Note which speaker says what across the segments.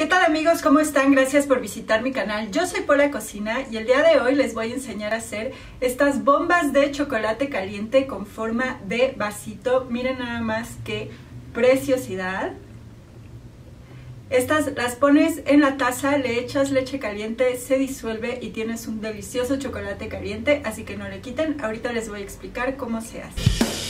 Speaker 1: ¿Qué tal amigos? ¿Cómo están? Gracias por visitar mi canal. Yo soy Pola Cocina y el día de hoy les voy a enseñar a hacer estas bombas de chocolate caliente con forma de vasito. Miren nada más qué preciosidad. Estas las pones en la taza, le echas leche caliente, se disuelve y tienes un delicioso chocolate caliente, así que no le quiten. Ahorita les voy a explicar cómo se hace.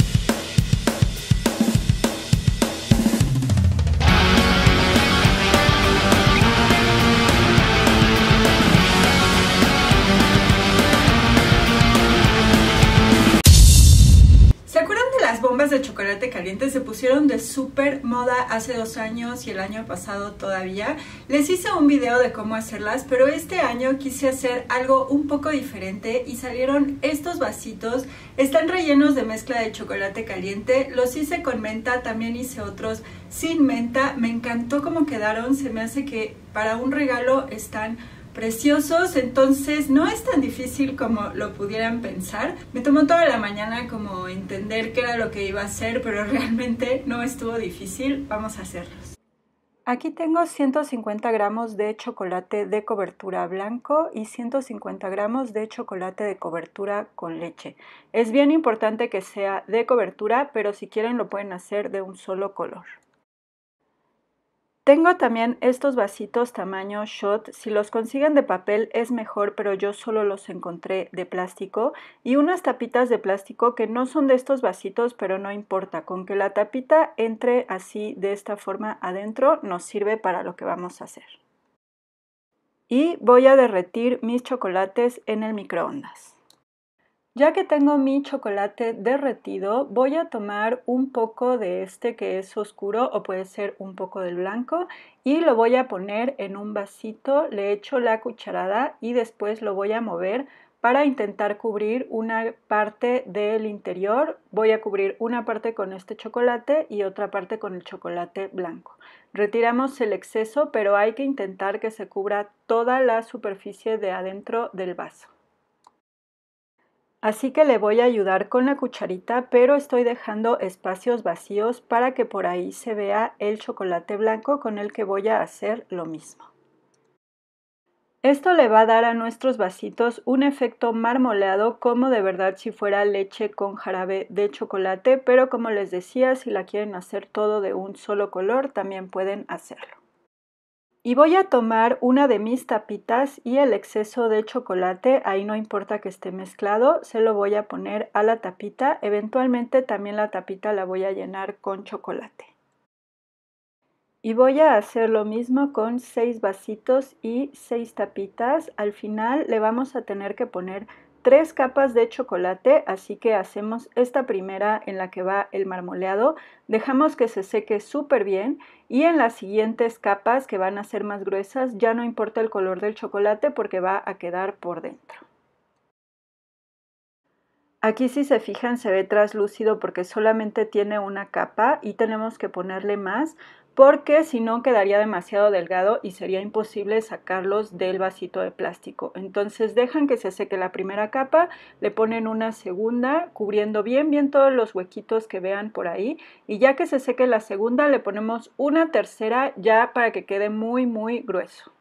Speaker 1: caliente. Se pusieron de súper moda hace dos años y el año pasado todavía. Les hice un video de cómo hacerlas, pero este año quise hacer algo un poco diferente y salieron estos vasitos. Están rellenos de mezcla de chocolate caliente. Los hice con menta, también hice otros sin menta. Me encantó cómo quedaron. Se me hace que para un regalo están preciosos, entonces no es tan difícil como lo pudieran pensar. Me tomó toda la mañana como entender qué era lo que iba a hacer, pero realmente no estuvo difícil, vamos a hacerlos. Aquí tengo 150 gramos de chocolate de cobertura blanco y 150 gramos de chocolate de cobertura con leche. Es bien importante que sea de cobertura, pero si quieren lo pueden hacer de un solo color. Tengo también estos vasitos tamaño shot, si los consiguen de papel es mejor, pero yo solo los encontré de plástico y unas tapitas de plástico que no son de estos vasitos, pero no importa, con que la tapita entre así de esta forma adentro nos sirve para lo que vamos a hacer. Y voy a derretir mis chocolates en el microondas. Ya que tengo mi chocolate derretido, voy a tomar un poco de este que es oscuro o puede ser un poco del blanco y lo voy a poner en un vasito, le echo la cucharada y después lo voy a mover para intentar cubrir una parte del interior. Voy a cubrir una parte con este chocolate y otra parte con el chocolate blanco. Retiramos el exceso, pero hay que intentar que se cubra toda la superficie de adentro del vaso. Así que le voy a ayudar con la cucharita, pero estoy dejando espacios vacíos para que por ahí se vea el chocolate blanco con el que voy a hacer lo mismo. Esto le va a dar a nuestros vasitos un efecto marmoleado como de verdad si fuera leche con jarabe de chocolate, pero como les decía, si la quieren hacer todo de un solo color, también pueden hacerlo. Y voy a tomar una de mis tapitas y el exceso de chocolate, ahí no importa que esté mezclado, se lo voy a poner a la tapita. Eventualmente también la tapita la voy a llenar con chocolate. Y voy a hacer lo mismo con 6 vasitos y 6 tapitas. Al final le vamos a tener que poner tres capas de chocolate, así que hacemos esta primera en la que va el marmoleado, dejamos que se seque súper bien y en las siguientes capas que van a ser más gruesas ya no importa el color del chocolate porque va a quedar por dentro. Aquí si se fijan se ve traslúcido porque solamente tiene una capa y tenemos que ponerle más porque si no quedaría demasiado delgado y sería imposible sacarlos del vasito de plástico. Entonces dejan que se seque la primera capa, le ponen una segunda cubriendo bien bien todos los huequitos que vean por ahí y ya que se seque la segunda le ponemos una tercera ya para que quede muy muy grueso.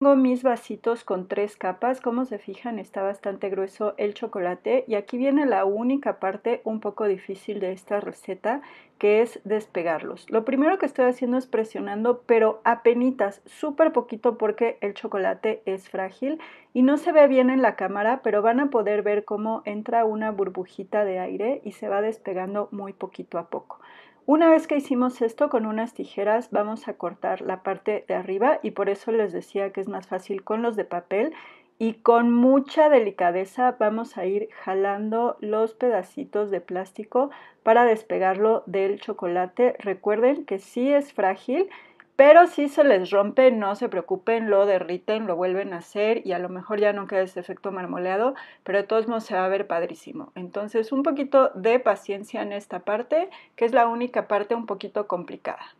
Speaker 1: Tengo mis vasitos con tres capas, como se fijan está bastante grueso el chocolate y aquí viene la única parte un poco difícil de esta receta que es despegarlos. Lo primero que estoy haciendo es presionando pero apenitas, súper poquito porque el chocolate es frágil y no se ve bien en la cámara pero van a poder ver cómo entra una burbujita de aire y se va despegando muy poquito a poco. Una vez que hicimos esto con unas tijeras vamos a cortar la parte de arriba y por eso les decía que es más fácil con los de papel y con mucha delicadeza vamos a ir jalando los pedacitos de plástico para despegarlo del chocolate. Recuerden que sí es frágil, pero si se les rompe, no se preocupen, lo derriten, lo vuelven a hacer y a lo mejor ya no queda ese efecto marmoleado, pero de todos modos se va a ver padrísimo. Entonces, un poquito de paciencia en esta parte, que es la única parte un poquito complicada.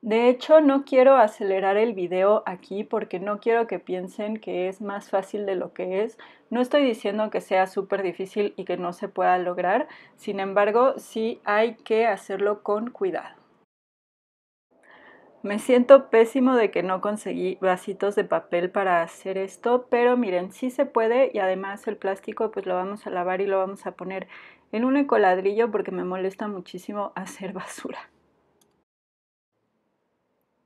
Speaker 1: De hecho, no quiero acelerar el video aquí porque no quiero que piensen que es más fácil de lo que es. No estoy diciendo que sea súper difícil y que no se pueda lograr, sin embargo, sí hay que hacerlo con cuidado. Me siento pésimo de que no conseguí vasitos de papel para hacer esto, pero miren, sí se puede y además el plástico pues lo vamos a lavar y lo vamos a poner en un ecoladrillo porque me molesta muchísimo hacer basura.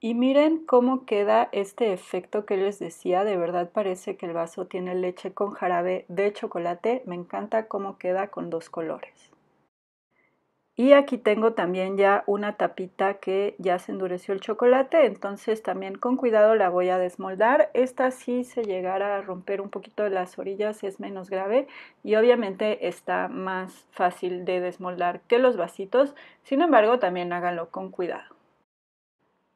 Speaker 1: Y miren cómo queda este efecto que les decía, de verdad parece que el vaso tiene leche con jarabe de chocolate, me encanta cómo queda con dos colores. Y aquí tengo también ya una tapita que ya se endureció el chocolate, entonces también con cuidado la voy a desmoldar. Esta si se llegara a romper un poquito de las orillas es menos grave y obviamente está más fácil de desmoldar que los vasitos, sin embargo también háganlo con cuidado.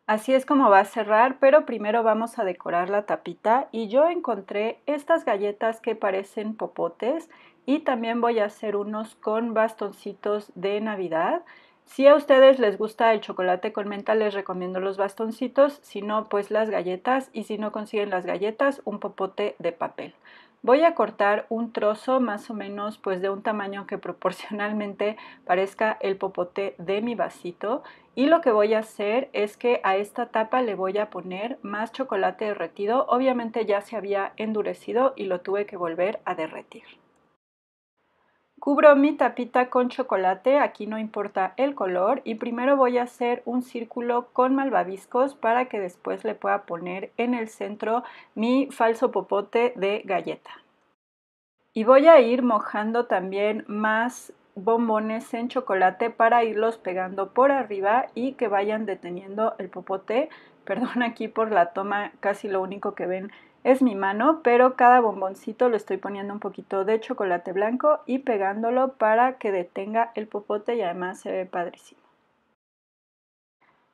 Speaker 1: Así es como va a cerrar, pero primero vamos a decorar la tapita y yo encontré estas galletas que parecen popotes y también voy a hacer unos con bastoncitos de Navidad. Si a ustedes les gusta el chocolate con menta, les recomiendo los bastoncitos, si no, pues las galletas y si no consiguen las galletas, un popote de papel. Voy a cortar un trozo más o menos pues de un tamaño que proporcionalmente parezca el popote de mi vasito y lo que voy a hacer es que a esta tapa le voy a poner más chocolate derretido, obviamente ya se había endurecido y lo tuve que volver a derretir. Cubro mi tapita con chocolate, aquí no importa el color, y primero voy a hacer un círculo con malvaviscos para que después le pueda poner en el centro mi falso popote de galleta. Y voy a ir mojando también más bombones en chocolate para irlos pegando por arriba y que vayan deteniendo el popote. Perdón aquí por la toma, casi lo único que ven es mi mano, pero cada bomboncito lo estoy poniendo un poquito de chocolate blanco y pegándolo para que detenga el popote y además se ve padrísimo.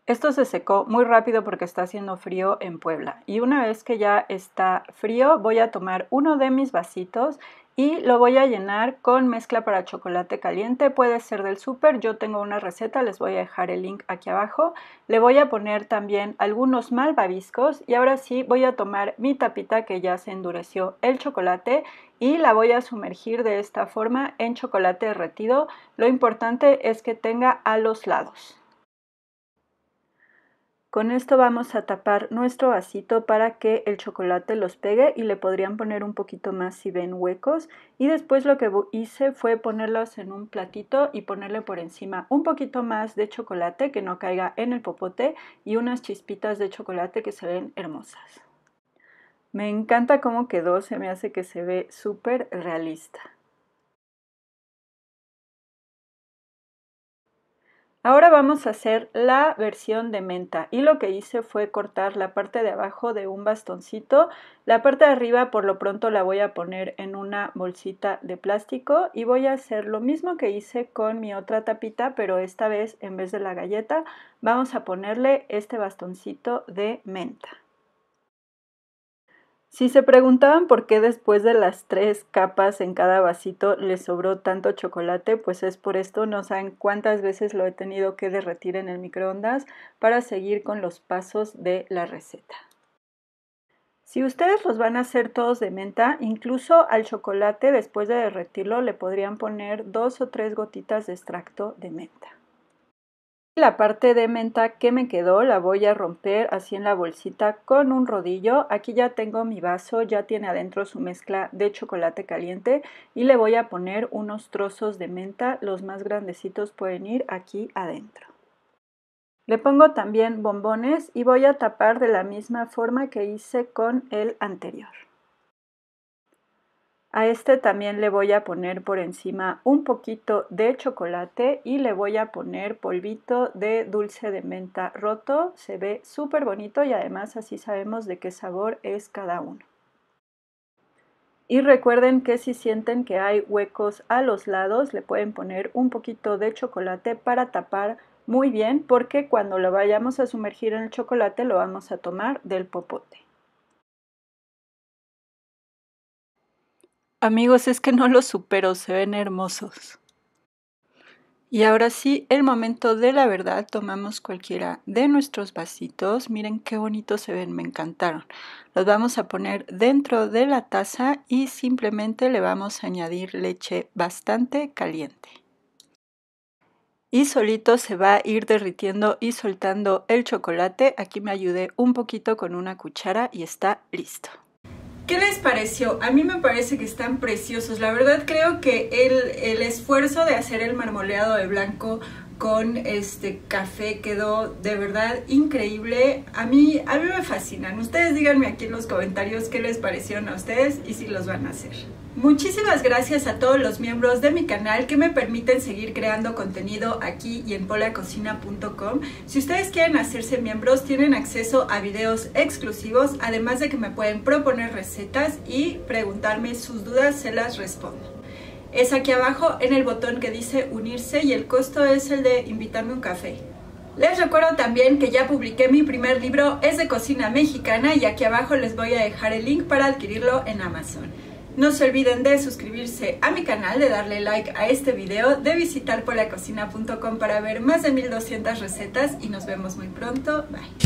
Speaker 1: Esto se secó muy rápido porque está haciendo frío en Puebla. Y una vez que ya está frío, voy a tomar uno de mis vasitos y lo voy a llenar con mezcla para chocolate caliente, puede ser del súper, yo tengo una receta, les voy a dejar el link aquí abajo. Le voy a poner también algunos malvaviscos y ahora sí voy a tomar mi tapita que ya se endureció el chocolate y la voy a sumergir de esta forma en chocolate derretido. Lo importante es que tenga a los lados. Con esto vamos a tapar nuestro vasito para que el chocolate los pegue y le podrían poner un poquito más si ven huecos. Y después lo que hice fue ponerlos en un platito y ponerle por encima un poquito más de chocolate que no caiga en el popote y unas chispitas de chocolate que se ven hermosas. Me encanta cómo quedó, se me hace que se ve súper realista. Ahora vamos a hacer la versión de menta y lo que hice fue cortar la parte de abajo de un bastoncito. La parte de arriba por lo pronto la voy a poner en una bolsita de plástico y voy a hacer lo mismo que hice con mi otra tapita, pero esta vez en vez de la galleta vamos a ponerle este bastoncito de menta. Si se preguntaban por qué después de las tres capas en cada vasito le sobró tanto chocolate, pues es por esto, no saben cuántas veces lo he tenido que derretir en el microondas para seguir con los pasos de la receta. Si ustedes los van a hacer todos de menta, incluso al chocolate después de derretirlo le podrían poner dos o tres gotitas de extracto de menta la parte de menta que me quedó la voy a romper así en la bolsita con un rodillo. Aquí ya tengo mi vaso, ya tiene adentro su mezcla de chocolate caliente y le voy a poner unos trozos de menta, los más grandecitos pueden ir aquí adentro. Le pongo también bombones y voy a tapar de la misma forma que hice con el anterior. A este también le voy a poner por encima un poquito de chocolate y le voy a poner polvito de dulce de menta roto. Se ve súper bonito y además así sabemos de qué sabor es cada uno. Y recuerden que si sienten que hay huecos a los lados, le pueden poner un poquito de chocolate para tapar muy bien porque cuando lo vayamos a sumergir en el chocolate lo vamos a tomar del popote. Amigos, es que no los supero, se ven hermosos. Y ahora sí, el momento de la verdad, tomamos cualquiera de nuestros vasitos. Miren qué bonitos se ven, me encantaron. Los vamos a poner dentro de la taza y simplemente le vamos a añadir leche bastante caliente. Y solito se va a ir derritiendo y soltando el chocolate. Aquí me ayudé un poquito con una cuchara y está listo. ¿Qué les pareció? A mí me parece que están preciosos. La verdad creo que el, el esfuerzo de hacer el marmoleado de blanco con este café quedó de verdad increíble. A mí, a mí me fascinan. Ustedes díganme aquí en los comentarios qué les parecieron a ustedes y si los van a hacer. Muchísimas gracias a todos los miembros de mi canal que me permiten seguir creando contenido aquí y en polacocina.com. Si ustedes quieren hacerse miembros, tienen acceso a videos exclusivos, además de que me pueden proponer recetas y preguntarme sus dudas, se las respondo es aquí abajo en el botón que dice unirse y el costo es el de invitarme un café. Les recuerdo también que ya publiqué mi primer libro, es de cocina mexicana y aquí abajo les voy a dejar el link para adquirirlo en Amazon. No se olviden de suscribirse a mi canal, de darle like a este video, de visitar polacocina.com para ver más de 1200 recetas y nos vemos muy pronto. Bye.